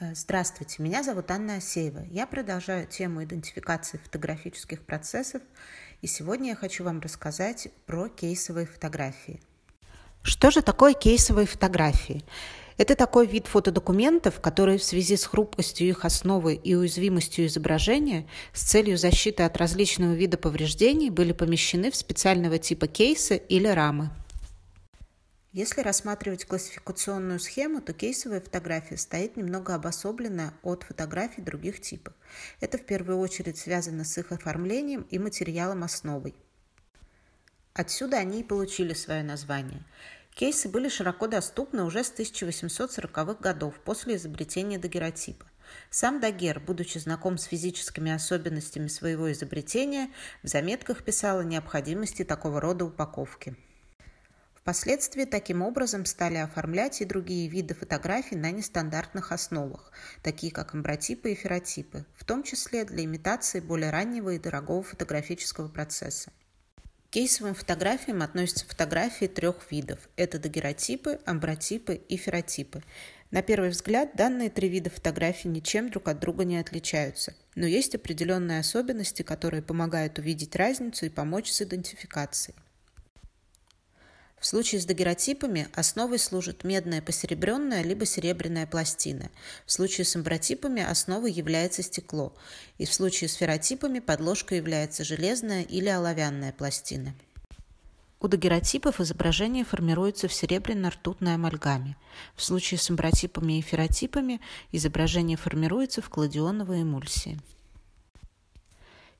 Э, Здравствуйте, меня зовут Анна Асеева. Я продолжаю тему идентификации фотографических процессов, и сегодня я хочу вам рассказать про кейсовые фотографии. Что же такое кейсовые фотографии? Это такой вид фотодокументов, которые в связи с хрупкостью их основы и уязвимостью изображения с целью защиты от различного вида повреждений были помещены в специального типа кейса или рамы. Если рассматривать классификационную схему, то кейсовая фотография стоит немного обособленно от фотографий других типов. Это в первую очередь связано с их оформлением и материалом основой. Отсюда они и получили свое название. Кейсы были широко доступны уже с 1840-х годов после изобретения дагеротипа. Сам Дагер, будучи знаком с физическими особенностями своего изобретения, в заметках писал о необходимости такого рода упаковки. Впоследствии таким образом стали оформлять и другие виды фотографий на нестандартных основах, такие как амбротипы и феротипы, в том числе для имитации более раннего и дорогого фотографического процесса. К кейсовым фотографиям относятся фотографии трех видов – это дагеротипы, амбротипы и феротипы. На первый взгляд данные три вида фотографий ничем друг от друга не отличаются, но есть определенные особенности, которые помогают увидеть разницу и помочь с идентификацией. В случае с дагеротипами основой служат медная посеребренная либо серебряная пластина. В случае с эмбротипами основой является стекло. И в случае с ферротипами подложка является железная или оловянная пластина. У дагеротипов изображение формируется в серебряно-ртутной амальгаме. В случае с эмбротипами и ферротипами изображение формируется в кладионовой эмульсии.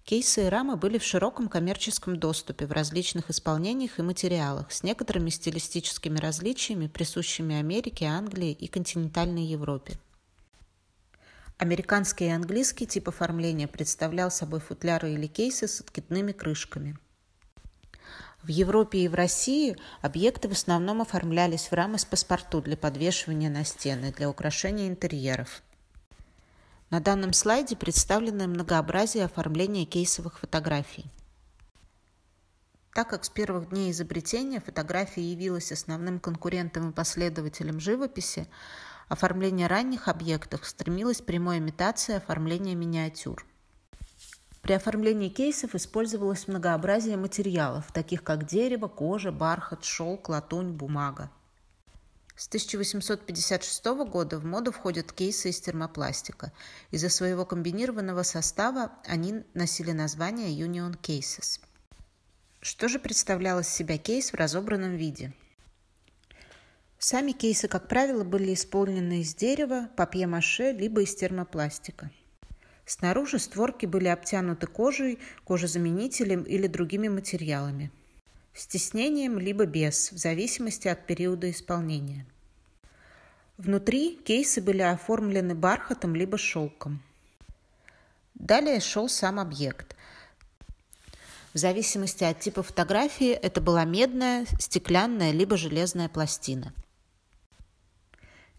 Кейсы и рамы были в широком коммерческом доступе в различных исполнениях и материалах, с некоторыми стилистическими различиями, присущими Америке, Англии и континентальной Европе. Американский и английский тип оформления представлял собой футляры или кейсы с откидными крышками. В Европе и в России объекты в основном оформлялись в рамы с паспорту для подвешивания на стены, для украшения интерьеров – на данном слайде представлено многообразие оформления кейсовых фотографий. Так как с первых дней изобретения фотография явилась основным конкурентом и последователем живописи, оформление ранних объектов стремилось прямой имитации оформления миниатюр. При оформлении кейсов использовалось многообразие материалов, таких как дерево, кожа, бархат, шелк, латунь, бумага. С 1856 года в моду входят кейсы из термопластика. Из-за своего комбинированного состава они носили название Union Cases. Что же представлял из себя кейс в разобранном виде? Сами кейсы, как правило, были исполнены из дерева, папье-маше, либо из термопластика. Снаружи створки были обтянуты кожей, кожезаменителем или другими материалами – с стеснением либо без, в зависимости от периода исполнения. Внутри кейсы были оформлены бархатом либо шелком. Далее шел сам объект. В зависимости от типа фотографии это была медная, стеклянная либо железная пластина.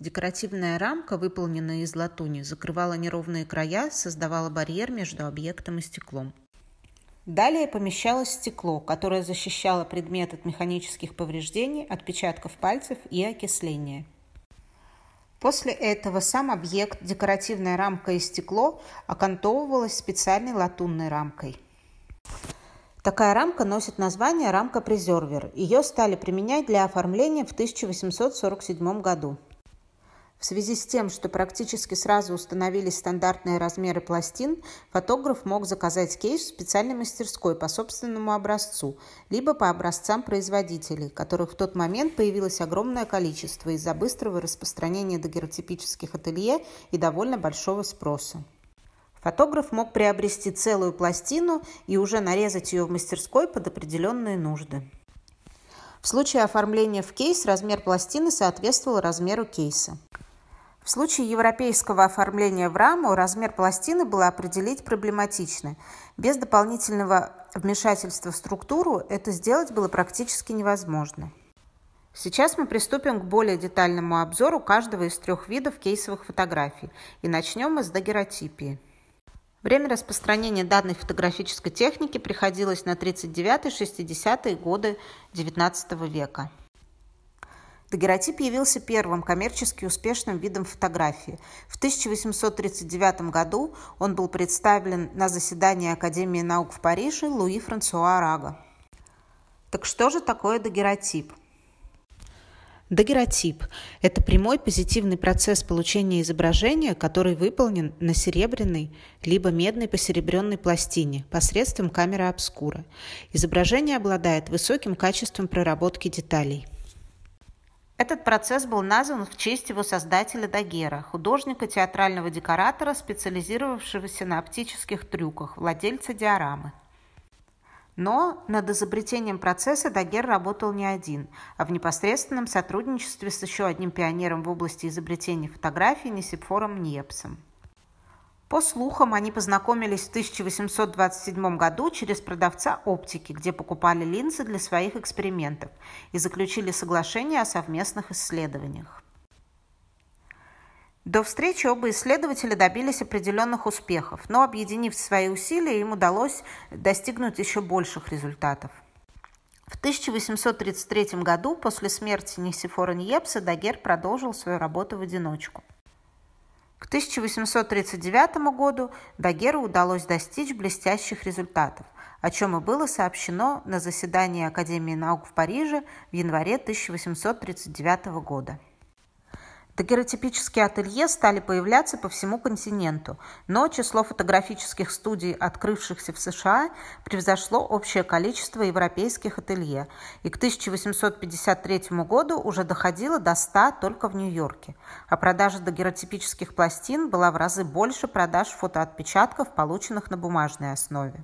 Декоративная рамка, выполненная из латуни, закрывала неровные края, создавала барьер между объектом и стеклом. Далее помещалось стекло, которое защищало предмет от механических повреждений, отпечатков пальцев и окисления. После этого сам объект, декоративная рамка и стекло окантовывалось специальной латунной рамкой. Такая рамка носит название рамка-презервер. Ее стали применять для оформления в 1847 году. В связи с тем, что практически сразу установились стандартные размеры пластин, фотограф мог заказать кейс в специальной мастерской по собственному образцу, либо по образцам производителей, которых в тот момент появилось огромное количество из-за быстрого распространения дагеротипических ателье и довольно большого спроса. Фотограф мог приобрести целую пластину и уже нарезать ее в мастерской под определенные нужды. В случае оформления в кейс размер пластины соответствовал размеру кейса. В случае европейского оформления в раму размер пластины было определить проблематично. Без дополнительного вмешательства в структуру это сделать было практически невозможно. Сейчас мы приступим к более детальному обзору каждого из трех видов кейсовых фотографий. И начнем мы с дагеротипии. Время распространения данной фотографической техники приходилось на 39-60-е годы XIX века. Дагеротип явился первым коммерчески успешным видом фотографии. В 1839 году он был представлен на заседании Академии наук в Париже Луи Франсуа Рага. Так что же такое дагеротип? Дагеротип – это прямой позитивный процесс получения изображения, который выполнен на серебряной либо медной посеребренной пластине посредством камеры обскура. Изображение обладает высоким качеством проработки деталей – этот процесс был назван в честь его создателя Дагера, художника театрального декоратора, специализировавшегося на оптических трюках, владельца диорамы. Но над изобретением процесса Дагер работал не один, а в непосредственном сотрудничестве с еще одним пионером в области изобретения фотографии Несипфором Ньепсом – по слухам, они познакомились в 1827 году через продавца оптики, где покупали линзы для своих экспериментов и заключили соглашение о совместных исследованиях. До встречи оба исследователя добились определенных успехов, но объединив свои усилия, им удалось достигнуть еще больших результатов. В 1833 году, после смерти Нисифора Ньепса, Дагер продолжил свою работу в одиночку. 1839 году Дагеру удалось достичь блестящих результатов, о чем и было сообщено на заседании Академии наук в Париже в январе 1839 года. Дагеротипические ателье стали появляться по всему континенту, но число фотографических студий, открывшихся в США, превзошло общее количество европейских ателье и к 1853 году уже доходило до 100 только в Нью-Йорке, а продажа дагеротипических пластин была в разы больше продаж фотоотпечатков, полученных на бумажной основе.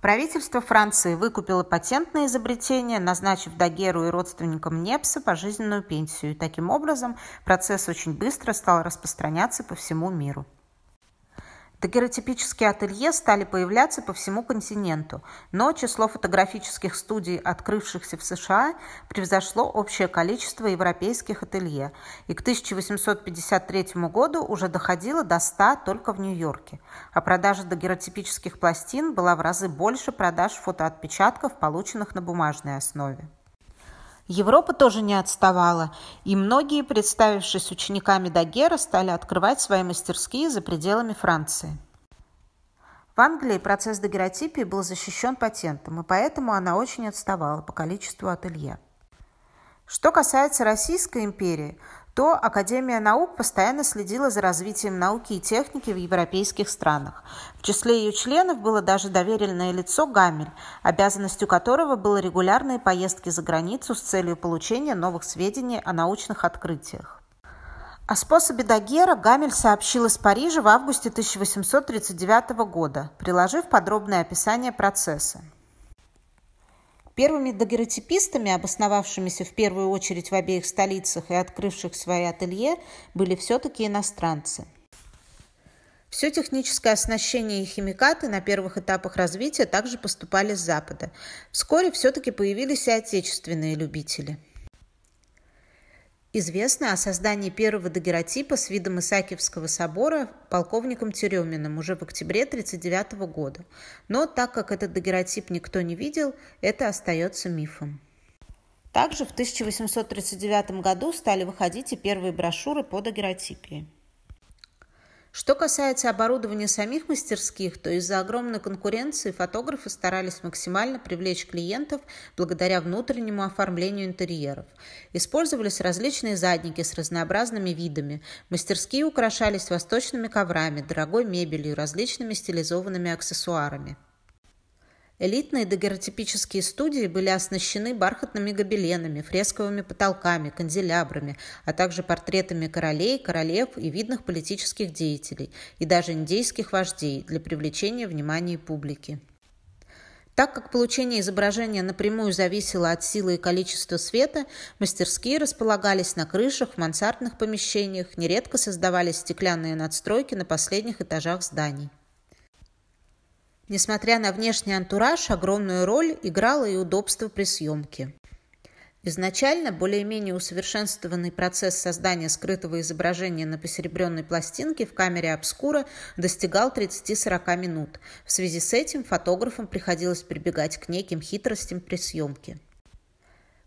Правительство Франции выкупило патент на изобретение, назначив Дагеру и родственникам Непса пожизненную пенсию. И таким образом процесс очень быстро стал распространяться по всему миру. Такеротипические ателье стали появляться по всему континенту, но число фотографических студий, открывшихся в США, превзошло общее количество европейских ателье и к 1853 году уже доходило до 100 только в Нью-Йорке, а продажа дагеротипических пластин была в разы больше продаж фотоотпечатков, полученных на бумажной основе. Европа тоже не отставала, и многие, представившись учениками Дагера, стали открывать свои мастерские за пределами Франции. В Англии процесс дагеротипии был защищен патентом, и поэтому она очень отставала по количеству ателье. Что касается Российской империи, то Академия наук постоянно следила за развитием науки и техники в европейских странах. В числе ее членов было даже доверенное лицо Гамель, обязанностью которого было регулярные поездки за границу с целью получения новых сведений о научных открытиях. О способе Дагера Гамель сообщил из Парижа в августе 1839 года, приложив подробное описание процесса. Первыми дагеротипистами, обосновавшимися в первую очередь в обеих столицах и открывших свои ателье, были все-таки иностранцы. Все техническое оснащение и химикаты на первых этапах развития также поступали с Запада. Вскоре все-таки появились и отечественные любители – Известно о создании первого дагеротипа с видом Исаакиевского собора полковником Тереминым уже в октябре 1939 года. Но так как этот дагеротип никто не видел, это остается мифом. Также в 1839 году стали выходить и первые брошюры по дагеротипии. Что касается оборудования самих мастерских, то из-за огромной конкуренции фотографы старались максимально привлечь клиентов благодаря внутреннему оформлению интерьеров. Использовались различные задники с разнообразными видами. Мастерские украшались восточными коврами, дорогой мебелью, различными стилизованными аксессуарами. Элитные дагеротипические студии были оснащены бархатными гобеленами, фресковыми потолками, канделябрами, а также портретами королей, королев и видных политических деятелей, и даже индейских вождей для привлечения внимания публики. Так как получение изображения напрямую зависело от силы и количества света, мастерские располагались на крышах, в мансардных помещениях, нередко создавались стеклянные надстройки на последних этажах зданий. Несмотря на внешний антураж, огромную роль играло и удобство при съемке. Изначально более-менее усовершенствованный процесс создания скрытого изображения на посеребренной пластинке в камере обскура достигал 30-40 минут. В связи с этим фотографам приходилось прибегать к неким хитростям при съемке.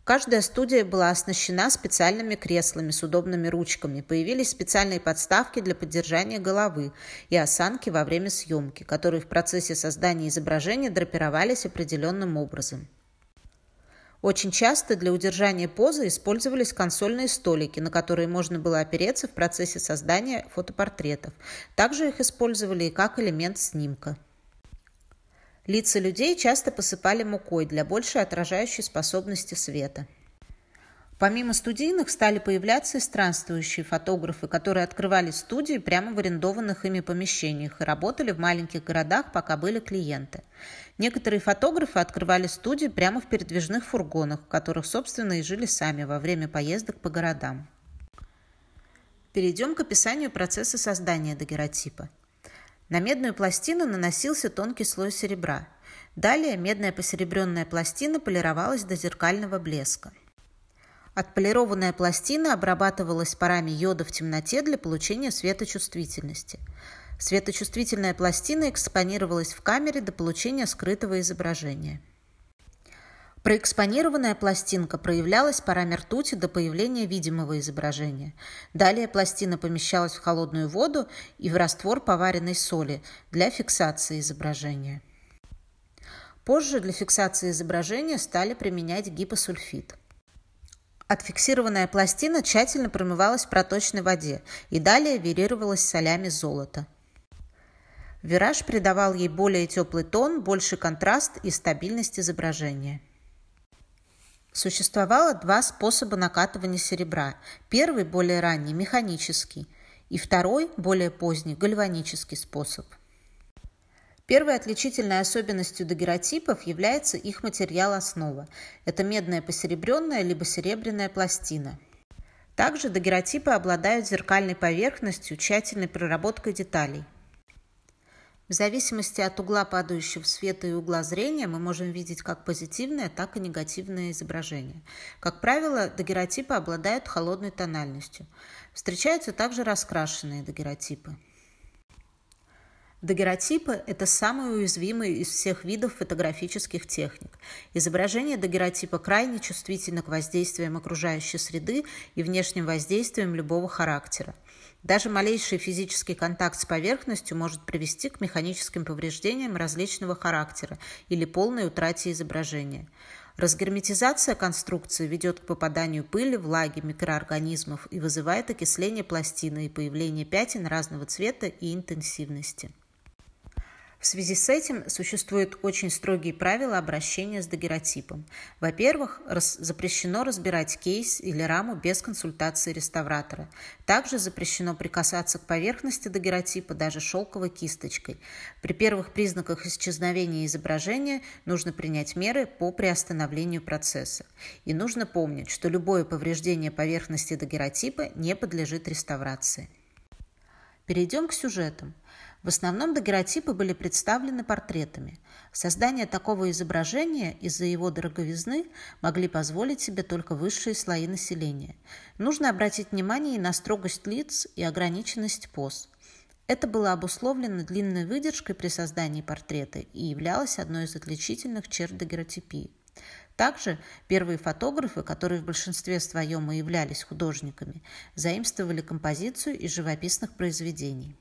Каждая студия была оснащена специальными креслами с удобными ручками. Появились специальные подставки для поддержания головы и осанки во время съемки, которые в процессе создания изображения драпировались определенным образом. Очень часто для удержания позы использовались консольные столики, на которые можно было опереться в процессе создания фотопортретов. Также их использовали и как элемент снимка. Лица людей часто посыпали мукой для большей отражающей способности света. Помимо студийных стали появляться и странствующие фотографы, которые открывали студии прямо в арендованных ими помещениях и работали в маленьких городах, пока были клиенты. Некоторые фотографы открывали студии прямо в передвижных фургонах, в которых, собственно, и жили сами во время поездок по городам. Перейдем к описанию процесса создания дагеротипа. На медную пластину наносился тонкий слой серебра. Далее медная посеребренная пластина полировалась до зеркального блеска. Отполированная пластина обрабатывалась парами йода в темноте для получения светочувствительности. Светочувствительная пластина экспонировалась в камере до получения скрытого изображения. Проэкспонированная пластинка проявлялась парами ртути до появления видимого изображения. Далее пластина помещалась в холодную воду и в раствор поваренной соли для фиксации изображения. Позже для фиксации изображения стали применять гипосульфит. Отфиксированная пластина тщательно промывалась в проточной воде и далее верировалась солями золота. Вираж придавал ей более теплый тон, больше контраст и стабильность изображения. Существовало два способа накатывания серебра. Первый, более ранний, механический, и второй, более поздний, гальванический способ. Первой отличительной особенностью дагеротипов является их материал-основа. Это медная посеребренная либо серебряная пластина. Также дагеротипы обладают зеркальной поверхностью, тщательной проработкой деталей. В зависимости от угла падающего света и угла зрения мы можем видеть как позитивное, так и негативное изображение. Как правило, дагеротипы обладают холодной тональностью. Встречаются также раскрашенные дагеротипы. Дагеротипы – это самые уязвимые из всех видов фотографических техник. Изображение дагеротипа крайне чувствительно к воздействиям окружающей среды и внешним воздействиям любого характера. Даже малейший физический контакт с поверхностью может привести к механическим повреждениям различного характера или полной утрате изображения. Разгерметизация конструкции ведет к попаданию пыли, влаги, микроорганизмов и вызывает окисление пластины и появление пятен разного цвета и интенсивности. В связи с этим существуют очень строгие правила обращения с дагеротипом. Во-первых, раз, запрещено разбирать кейс или раму без консультации реставратора. Также запрещено прикасаться к поверхности дагеротипа даже шелковой кисточкой. При первых признаках исчезновения изображения нужно принять меры по приостановлению процесса. И нужно помнить, что любое повреждение поверхности дагеротипа не подлежит реставрации. Перейдем к сюжетам. В основном дагеротипы были представлены портретами. Создание такого изображения из-за его дороговизны могли позволить себе только высшие слои населения. Нужно обратить внимание и на строгость лиц и ограниченность поз. Это было обусловлено длинной выдержкой при создании портрета и являлось одной из отличительных черт дагеротипии. Также первые фотографы, которые в большинстве своем и являлись художниками, заимствовали композицию из живописных произведений.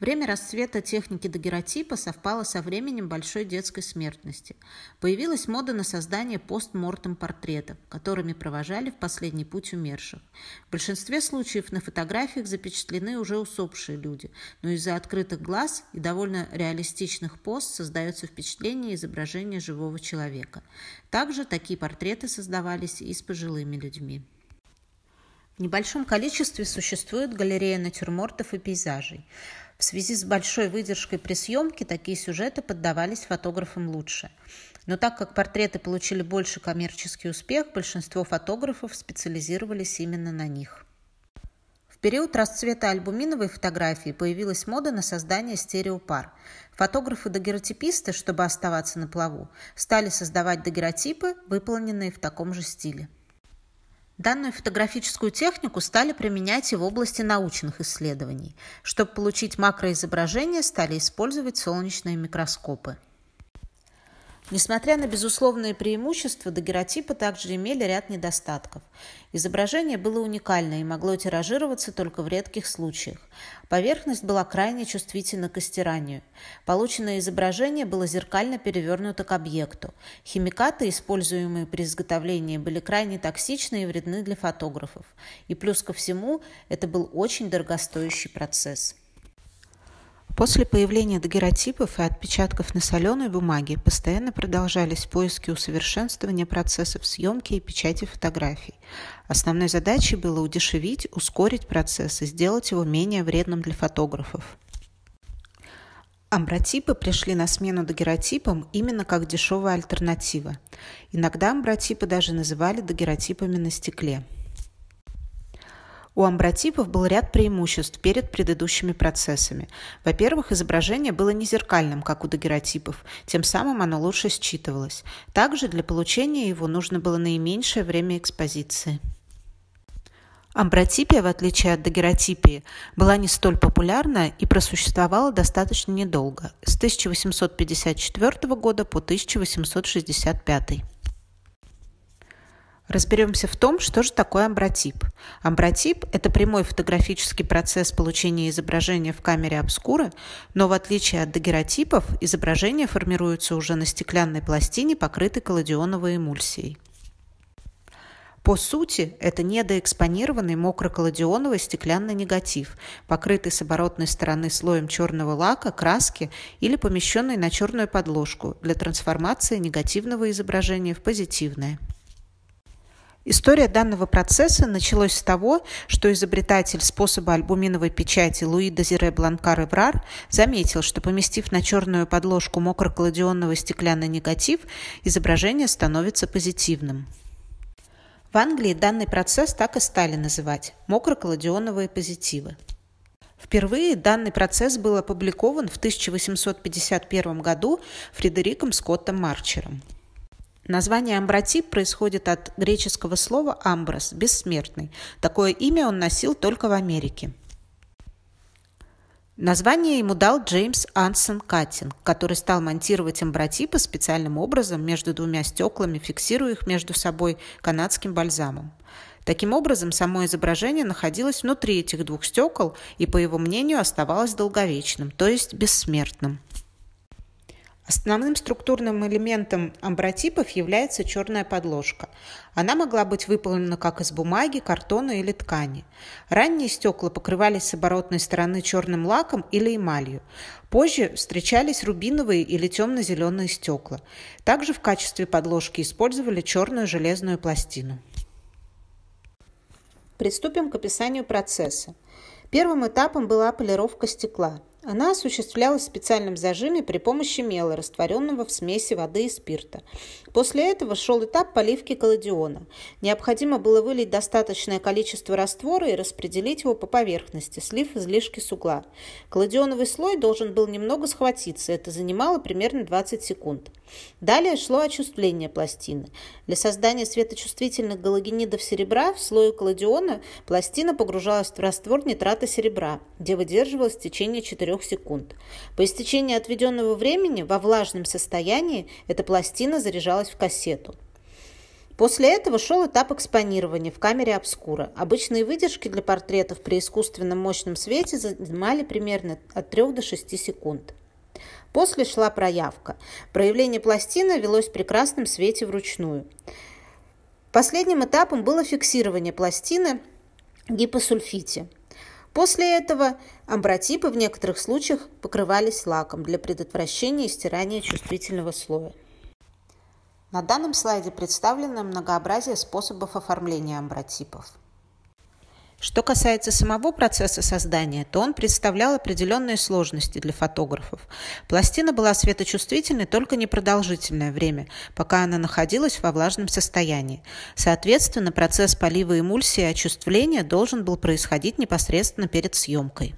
Время расцвета техники дагеротипа совпало со временем большой детской смертности. Появилась мода на создание постмортем портретов, которыми провожали в последний путь умерших. В большинстве случаев на фотографиях запечатлены уже усопшие люди, но из-за открытых глаз и довольно реалистичных пост создается впечатление изображения живого человека. Также такие портреты создавались и с пожилыми людьми. В небольшом количестве существует галерея натюрмортов и пейзажей. В связи с большой выдержкой при съемке такие сюжеты поддавались фотографам лучше. Но так как портреты получили больше коммерческий успех, большинство фотографов специализировались именно на них. В период расцвета альбуминовой фотографии появилась мода на создание стереопар. Фотографы-дагеротиписты, чтобы оставаться на плаву, стали создавать дагеротипы, выполненные в таком же стиле. Данную фотографическую технику стали применять и в области научных исследований. Чтобы получить макроизображение, стали использовать солнечные микроскопы. Несмотря на безусловные преимущества, дагеротипы также имели ряд недостатков. Изображение было уникальное и могло тиражироваться только в редких случаях. Поверхность была крайне чувствительна к истиранию. Полученное изображение было зеркально перевернуто к объекту. Химикаты, используемые при изготовлении, были крайне токсичны и вредны для фотографов. И плюс ко всему, это был очень дорогостоящий процесс. После появления дагеротипов и отпечатков на соленой бумаге постоянно продолжались поиски усовершенствования процессов съемки и печати фотографий. Основной задачей было удешевить, ускорить процесс и сделать его менее вредным для фотографов. Амбротипы пришли на смену дагеротипам именно как дешевая альтернатива. Иногда амбротипы даже называли дагеротипами на стекле – у амбротипов был ряд преимуществ перед предыдущими процессами. Во-первых, изображение было не зеркальным, как у дагеротипов, тем самым оно лучше считывалось. Также для получения его нужно было наименьшее время экспозиции. Амбротипия, в отличие от дагеротипии, была не столь популярна и просуществовала достаточно недолго – с 1854 года по 1865. Разберемся в том, что же такое амбротип. Амбротип – это прямой фотографический процесс получения изображения в камере обскуры, но в отличие от дагеротипов, изображение формируется уже на стеклянной пластине, покрытой колодионовой эмульсией. По сути, это недоэкспонированный мокроколодионовый стеклянный негатив, покрытый с оборотной стороны слоем черного лака, краски или помещенный на черную подложку для трансформации негативного изображения в позитивное. История данного процесса началась с того, что изобретатель способа альбуминовой печати Луи Дезире Бланкар Эврар заметил, что поместив на черную подложку мокрокладионного стеклянный негатив, изображение становится позитивным. В Англии данный процесс так и стали называть – мокрокладионовые позитивы. Впервые данный процесс был опубликован в 1851 году Фредериком Скоттом Марчером. Название амбротип происходит от греческого слова «амброс» – «бессмертный». Такое имя он носил только в Америке. Название ему дал Джеймс Ансон Каттинг, который стал монтировать амбротипы специальным образом между двумя стеклами, фиксируя их между собой канадским бальзамом. Таким образом, само изображение находилось внутри этих двух стекол и, по его мнению, оставалось долговечным, то есть бессмертным. Основным структурным элементом амбротипов является черная подложка. Она могла быть выполнена как из бумаги, картона или ткани. Ранние стекла покрывались с оборотной стороны черным лаком или эмалью. Позже встречались рубиновые или темно-зеленые стекла. Также в качестве подложки использовали черную железную пластину. Приступим к описанию процесса. Первым этапом была полировка стекла – она осуществлялась в специальном зажиме при помощи мела, растворенного в смеси воды и спирта. После этого шел этап поливки колодиона. Необходимо было вылить достаточное количество раствора и распределить его по поверхности, слив излишки с угла. Колодионовый слой должен был немного схватиться, это занимало примерно 20 секунд. Далее шло очувствление пластины. Для создания светочувствительных галогенидов серебра в слое колодиона пластина погружалась в раствор нитрата серебра, где выдерживалась в течение 4 3 секунд. По истечении отведенного времени во влажном состоянии эта пластина заряжалась в кассету. После этого шел этап экспонирования в камере обскура. Обычные выдержки для портретов при искусственном мощном свете занимали примерно от 3 до 6 секунд. После шла проявка. Проявление пластины велось в прекрасном свете вручную. Последним этапом было фиксирование пластины гипосульфите. После этого амбротипы в некоторых случаях покрывались лаком для предотвращения стирания чувствительного слоя. На данном слайде представлено многообразие способов оформления амбротипов. Что касается самого процесса создания, то он представлял определенные сложности для фотографов. Пластина была светочувствительной только непродолжительное время, пока она находилась во влажном состоянии. Соответственно, процесс полива эмульсии и очувствления должен был происходить непосредственно перед съемкой.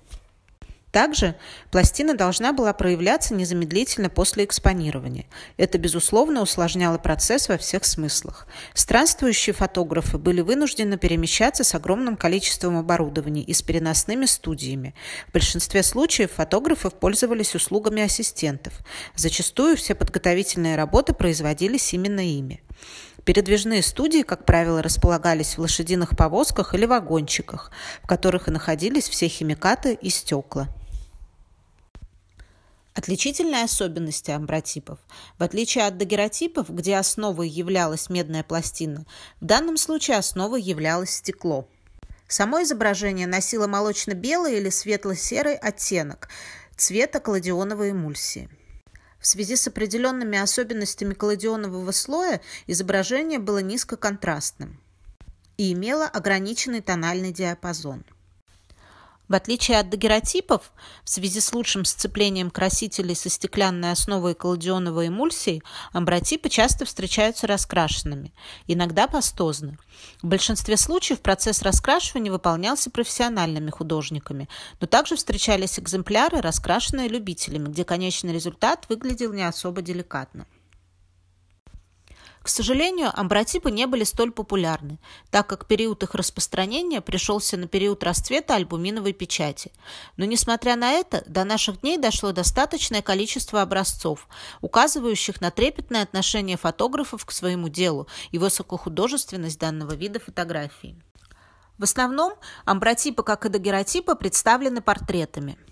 Также пластина должна была проявляться незамедлительно после экспонирования. Это, безусловно, усложняло процесс во всех смыслах. Странствующие фотографы были вынуждены перемещаться с огромным количеством оборудования и с переносными студиями. В большинстве случаев фотографы пользовались услугами ассистентов. Зачастую все подготовительные работы производились именно ими. Передвижные студии, как правило, располагались в лошадиных повозках или вагончиках, в которых и находились все химикаты и стекла. Отличительные особенности амбротипов. В отличие от дагеротипов, где основой являлась медная пластина, в данном случае основой являлось стекло. Само изображение носило молочно-белый или светло-серый оттенок цвета кладионовой эмульсии. В связи с определенными особенностями колодионового слоя изображение было низкоконтрастным и имело ограниченный тональный диапазон. В отличие от дагеротипов, в связи с лучшим сцеплением красителей со стеклянной основой и колодионовой эмульсией, амбротипы часто встречаются раскрашенными, иногда пастозно. В большинстве случаев процесс раскрашивания выполнялся профессиональными художниками, но также встречались экземпляры, раскрашенные любителями, где конечный результат выглядел не особо деликатно. К сожалению, амбротипы не были столь популярны, так как период их распространения пришелся на период расцвета альбуминовой печати. Но, несмотря на это, до наших дней дошло достаточное количество образцов, указывающих на трепетное отношение фотографов к своему делу и высокохудожественность данного вида фотографии. В основном амбротипы, как и дагеротипы, представлены портретами –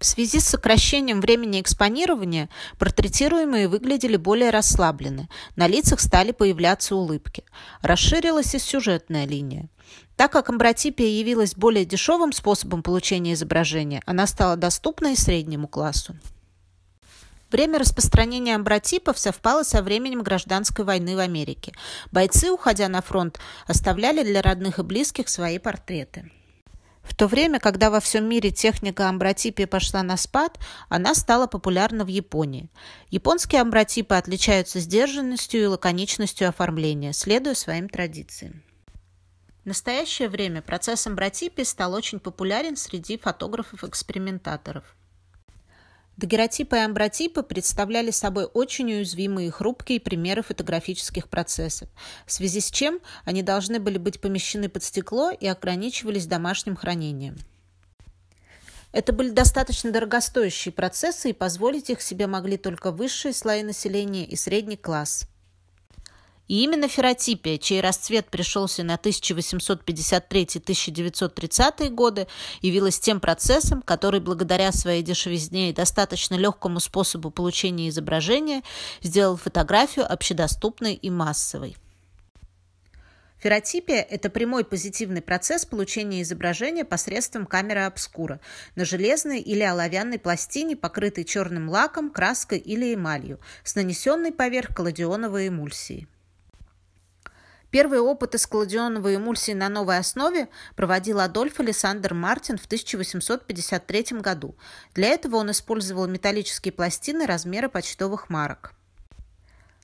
в связи с сокращением времени экспонирования портретируемые выглядели более расслаблены, на лицах стали появляться улыбки. Расширилась и сюжетная линия. Так как амбротипия явилась более дешевым способом получения изображения, она стала доступна и среднему классу. Время распространения амбротипов совпало со временем гражданской войны в Америке. Бойцы, уходя на фронт, оставляли для родных и близких свои портреты. В то время, когда во всем мире техника амбротипии пошла на спад, она стала популярна в Японии. Японские амбротипы отличаются сдержанностью и лаконичностью оформления, следуя своим традициям. В настоящее время процесс амбротипии стал очень популярен среди фотографов-экспериментаторов – Дагеротипы и амбротипы представляли собой очень уязвимые и хрупкие примеры фотографических процессов, в связи с чем они должны были быть помещены под стекло и ограничивались домашним хранением. Это были достаточно дорогостоящие процессы, и позволить их себе могли только высшие слои населения и средний класс – и именно ферротипия, чей расцвет пришелся на 1853-1930 годы, явилась тем процессом, который благодаря своей дешевизне и достаточно легкому способу получения изображения сделал фотографию общедоступной и массовой. Ферротипия – это прямой позитивный процесс получения изображения посредством камеры обскура на железной или оловянной пластине, покрытой черным лаком, краской или эмалью, с нанесенной поверх кладионовой эмульсии. Первые опыты складионовой эмульсии на новой основе проводил Адольф Александр Мартин в 1853 году. Для этого он использовал металлические пластины размера почтовых марок.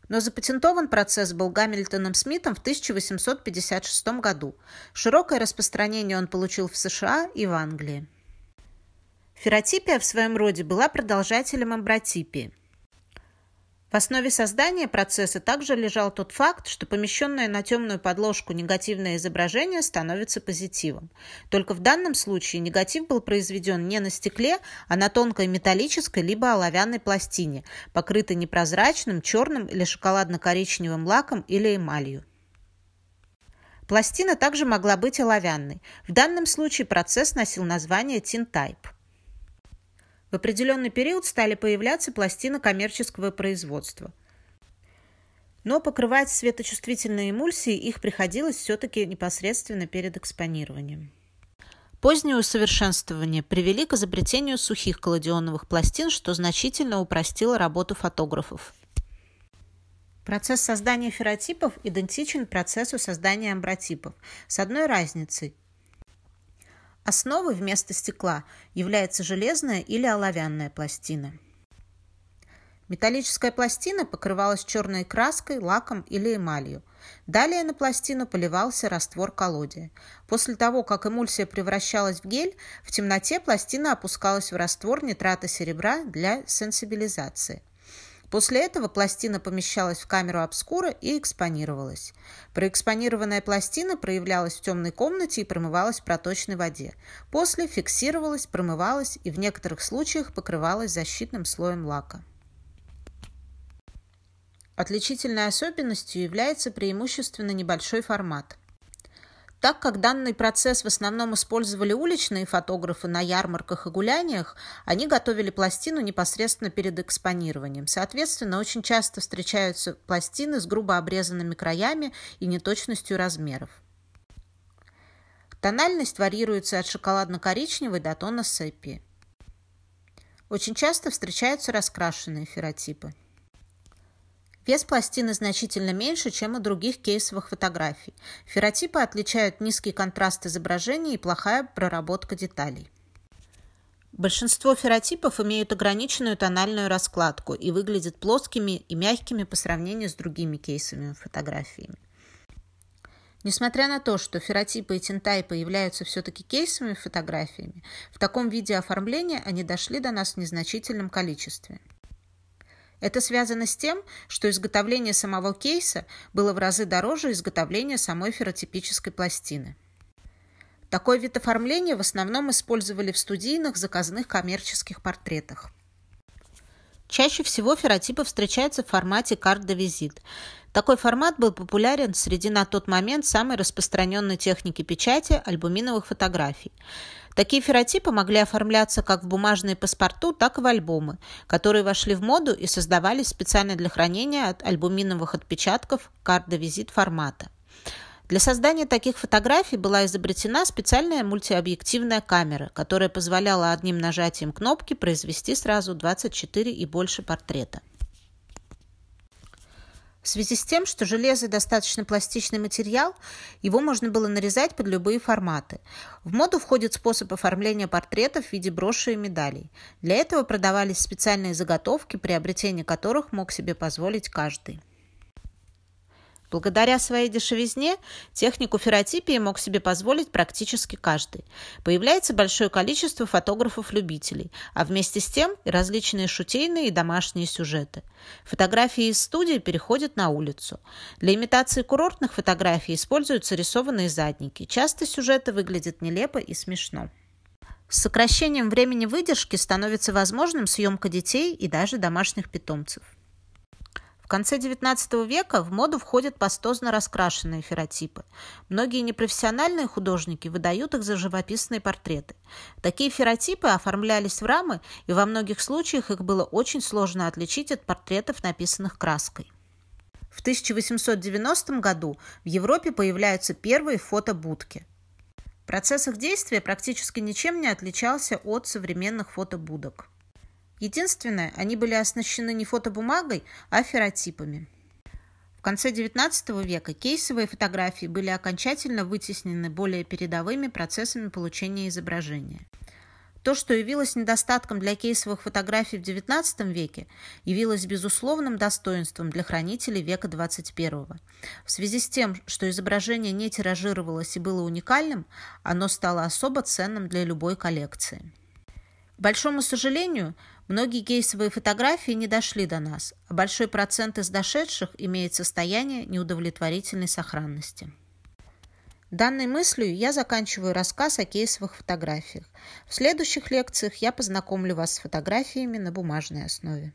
Но запатентован процесс был Гамильтоном Смитом в 1856 году. Широкое распространение он получил в США и в Англии. Феротипия в своем роде была продолжателем эмбротипии. В основе создания процесса также лежал тот факт, что помещенное на темную подложку негативное изображение становится позитивом. Только в данном случае негатив был произведен не на стекле, а на тонкой металлической либо оловянной пластине, покрытой непрозрачным, черным или шоколадно-коричневым лаком или эмалью. Пластина также могла быть оловянной. В данном случае процесс носил название тинтайп. В определенный период стали появляться пластины коммерческого производства. Но покрывать светочувствительные эмульсии их приходилось все-таки непосредственно перед экспонированием. Позднее усовершенствования привели к изобретению сухих колодионовых пластин, что значительно упростило работу фотографов. Процесс создания ферротипов идентичен процессу создания амбротипов, с одной разницей. Основой вместо стекла является железная или оловянная пластина. Металлическая пластина покрывалась черной краской, лаком или эмалью. Далее на пластину поливался раствор колодия. После того, как эмульсия превращалась в гель, в темноте пластина опускалась в раствор нитрата серебра для сенсибилизации – После этого пластина помещалась в камеру обскура и экспонировалась. Проэкспонированная пластина проявлялась в темной комнате и промывалась в проточной воде. После фиксировалась, промывалась и в некоторых случаях покрывалась защитным слоем лака. Отличительной особенностью является преимущественно небольшой формат. Так как данный процесс в основном использовали уличные фотографы на ярмарках и гуляниях, они готовили пластину непосредственно перед экспонированием. Соответственно, очень часто встречаются пластины с грубо обрезанными краями и неточностью размеров. Тональность варьируется от шоколадно-коричневой до тона сепии. Очень часто встречаются раскрашенные ферротипы. Вес пластины значительно меньше, чем у других кейсовых фотографий. Ферротипы отличают низкий контраст изображений и плохая проработка деталей. Большинство ферротипов имеют ограниченную тональную раскладку и выглядят плоскими и мягкими по сравнению с другими кейсовыми фотографиями. Несмотря на то, что ферротипы и тинтайпы являются все-таки кейсовыми фотографиями, в таком виде оформления они дошли до нас в незначительном количестве. Это связано с тем, что изготовление самого кейса было в разы дороже изготовления самой ферротипической пластины. Такой вид оформления в основном использовали в студийных заказных коммерческих портретах. Чаще всего ферротипы встречаются в формате визит. Такой формат был популярен среди на тот момент самой распространенной техники печати альбуминовых фотографий. Такие ферротипы могли оформляться как в бумажные паспорту, так и в альбомы, которые вошли в моду и создавались специально для хранения от альбуминовых отпечатков визит формата. Для создания таких фотографий была изобретена специальная мультиобъективная камера, которая позволяла одним нажатием кнопки произвести сразу 24 и больше портрета. В связи с тем, что железо достаточно пластичный материал, его можно было нарезать под любые форматы. В моду входит способ оформления портретов в виде броши и медалей. Для этого продавались специальные заготовки, приобретение которых мог себе позволить каждый. Благодаря своей дешевизне технику ферротипии мог себе позволить практически каждый. Появляется большое количество фотографов-любителей, а вместе с тем и различные шутейные и домашние сюжеты. Фотографии из студии переходят на улицу. Для имитации курортных фотографий используются рисованные задники. Часто сюжеты выглядят нелепо и смешно. С сокращением времени выдержки становится возможным съемка детей и даже домашних питомцев. В конце XIX века в моду входят пастозно раскрашенные феротипы. Многие непрофессиональные художники выдают их за живописные портреты. Такие феротипы оформлялись в рамы, и во многих случаях их было очень сложно отличить от портретов, написанных краской. В 1890 году в Европе появляются первые фотобудки. Процесс их действия практически ничем не отличался от современных фотобудок. Единственное, они были оснащены не фотобумагой, а феротипами. В конце XIX века кейсовые фотографии были окончательно вытеснены более передовыми процессами получения изображения. То, что явилось недостатком для кейсовых фотографий в XIX веке, явилось безусловным достоинством для хранителей века XXI. В связи с тем, что изображение не тиражировалось и было уникальным, оно стало особо ценным для любой коллекции. К большому сожалению, многие кейсовые фотографии не дошли до нас, а большой процент из дошедших имеет состояние неудовлетворительной сохранности. Данной мыслью я заканчиваю рассказ о кейсовых фотографиях. В следующих лекциях я познакомлю вас с фотографиями на бумажной основе.